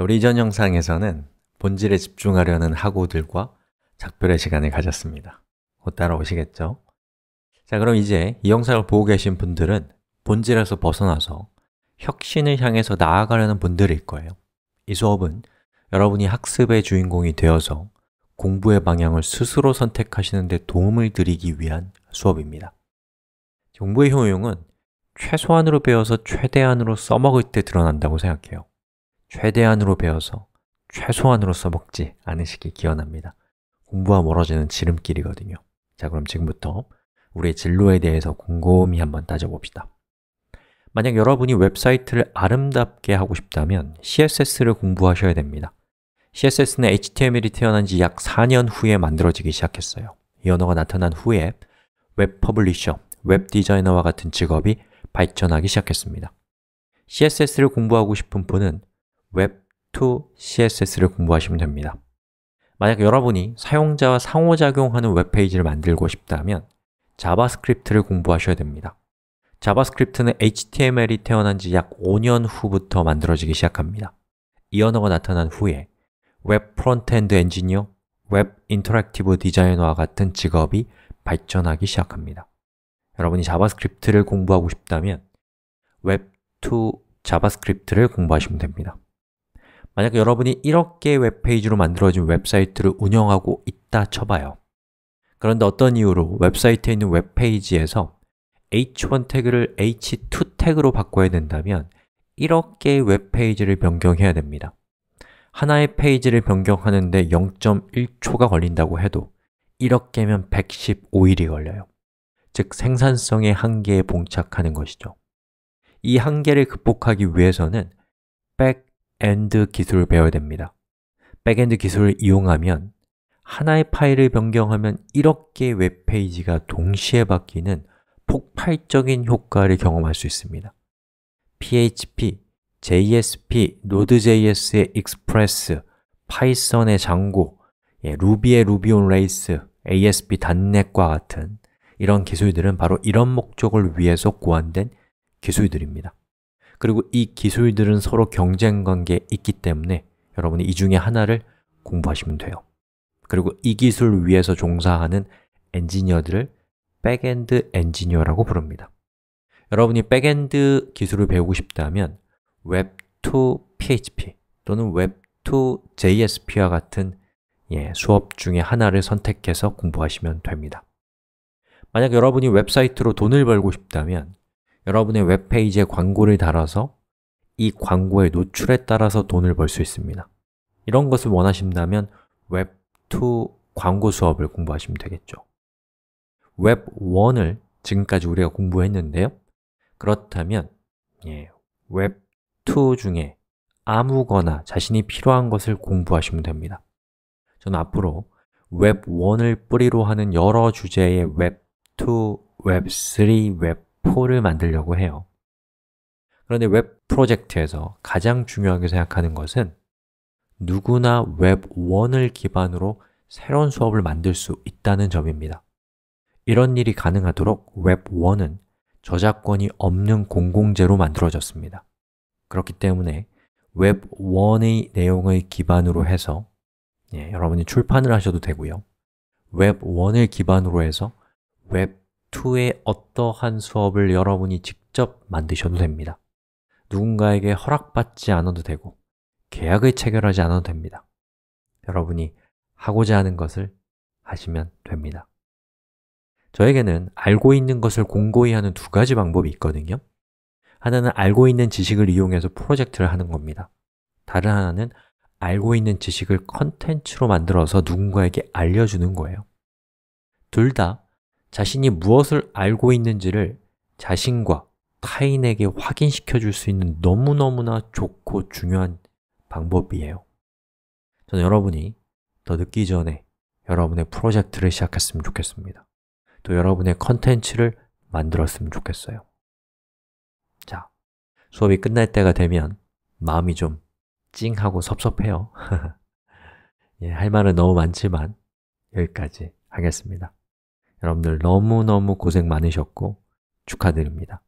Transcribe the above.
우리 이전 영상에서는 본질에 집중하려는 학우들과 작별의 시간을 가졌습니다. 곧 따라오시겠죠? 자, 그럼 이제 이 영상을 보고 계신 분들은 본질에서 벗어나서 혁신을 향해서 나아가려는 분들일 거예요. 이 수업은 여러분이 학습의 주인공이 되어서 공부의 방향을 스스로 선택하시는 데 도움을 드리기 위한 수업입니다. 공부의 효용은 최소한으로 배워서 최대한으로 써먹을 때 드러난다고 생각해요. 최대한으로 배워서 최소한으로 써먹지 않으시길 기원합니다 공부와 멀어지는 지름길이거든요 자 그럼 지금부터 우리의 진로에 대해서 곰곰이 한번 따져봅시다 만약 여러분이 웹사이트를 아름답게 하고 싶다면 CSS를 공부하셔야 됩니다 CSS는 HTML이 태어난 지 약 4년 후에 만들어지기 시작했어요 이 언어가 나타난 후에 웹 퍼블리셔, 웹 디자이너와 같은 직업이 발전하기 시작했습니다 CSS를 공부하고 싶은 분은 web2 css를 공부하시면 됩니다 만약 여러분이 사용자와 상호작용하는 웹페이지를 만들고 싶다면 자바스크립트를 공부하셔야 됩니다 자바스크립트는 HTML이 태어난 지 약 5년 후부터 만들어지기 시작합니다 이 언어가 나타난 후에 웹 프론트엔드 엔지니어, 웹 인터랙티브 디자이너와 같은 직업이 발전하기 시작합니다 여러분이 자바스크립트를 공부하고 싶다면 웹2 자바스크립트를 공부하시면 됩니다 만약 여러분이 1억 개의 웹페이지로 만들어진 웹사이트를 운영하고 있다 쳐봐요 그런데 어떤 이유로 웹사이트에 있는 웹페이지에서 h1 태그를 h2 태그로 바꿔야 된다면 1억 개의 웹페이지를 변경해야 됩니다 하나의 페이지를 변경하는데 0.1초가 걸린다고 해도 1억 개면 115일이 걸려요 즉 생산성의 한계에 봉착하는 것이죠 이 한계를 극복하기 위해서는 백 엔드 기술을 배워야 됩니다 백엔드 기술을 이용하면 하나의 파일을 변경하면 이렇게 웹페이지가 동시에 바뀌는 폭발적인 효과를 경험할 수 있습니다 PHP, JSP, Node.js의 Express, 파이썬의 장고, 예, 루비의 루비 온 레이스, ASP 단넷과 같은 이런 기술들은 바로 이런 목적을 위해서 고안된 기술들입니다 그리고 이 기술들은 서로 경쟁 관계에 있기 때문에 여러분이 이 중에 하나를 공부하시면 돼요 그리고 이 기술 위에서 종사하는 엔지니어들을 백엔드 엔지니어라고 부릅니다 여러분이 백엔드 기술을 배우고 싶다면 웹2 PHP 또는 웹2 JSP와 같은 예, 수업 중에 하나를 선택해서 공부하시면 됩니다 만약 여러분이 웹사이트로 돈을 벌고 싶다면 여러분의 웹페이지에 광고를 달아서 이 광고의 노출에 따라서 돈을 벌 수 있습니다 이런 것을 원하신다면 웹2 광고 수업을 공부하시면 되겠죠 웹1을 지금까지 우리가 공부했는데요 그렇다면 예, 웹 2 중에 아무거나 자신이 필요한 것을 공부하시면 됩니다 저는 앞으로 웹1을 뿌리로 하는 여러 주제의 웹2, 웹3, 웹4 포를 만들려고 해요 그런데 웹 프로젝트에서 가장 중요하게 생각하는 것은 누구나 웹1을 기반으로 새로운 수업을 만들 수 있다는 점입니다 이런 일이 가능하도록 웹1은 저작권이 없는 공공재로 만들어졌습니다 그렇기 때문에 웹1의 내용을 기반으로 해서 예, 여러분이 출판을 하셔도 되고요 웹1을 기반으로 해서 웹 2의 어떠한 수업을 여러분이 직접 만드셔도 됩니다 누군가에게 허락받지 않아도 되고 계약을 체결하지 않아도 됩니다 여러분이 하고자 하는 것을 하시면 됩니다 저에게는 알고 있는 것을 공고히 하는 두 가지 방법이 있거든요 하나는 알고 있는 지식을 이용해서 프로젝트를 하는 겁니다 다른 하나는 알고 있는 지식을 컨텐츠로 만들어서 누군가에게 알려주는 거예요 둘다 자신이 무엇을 알고 있는지를 자신과 타인에게 확인시켜 줄 수 있는 너무너무나 좋고 중요한 방법이에요. 저는 여러분이 더 늦기 전에 여러분의 프로젝트를 시작했으면 좋겠습니다. 또 여러분의 컨텐츠를 만들었으면 좋겠어요. 자, 수업이 끝날 때가 되면 마음이 좀 찡하고 섭섭해요. 예, 할 말은 너무 많지만 여기까지 하겠습니다. 여러분들 너무너무 고생 많으셨고 축하드립니다.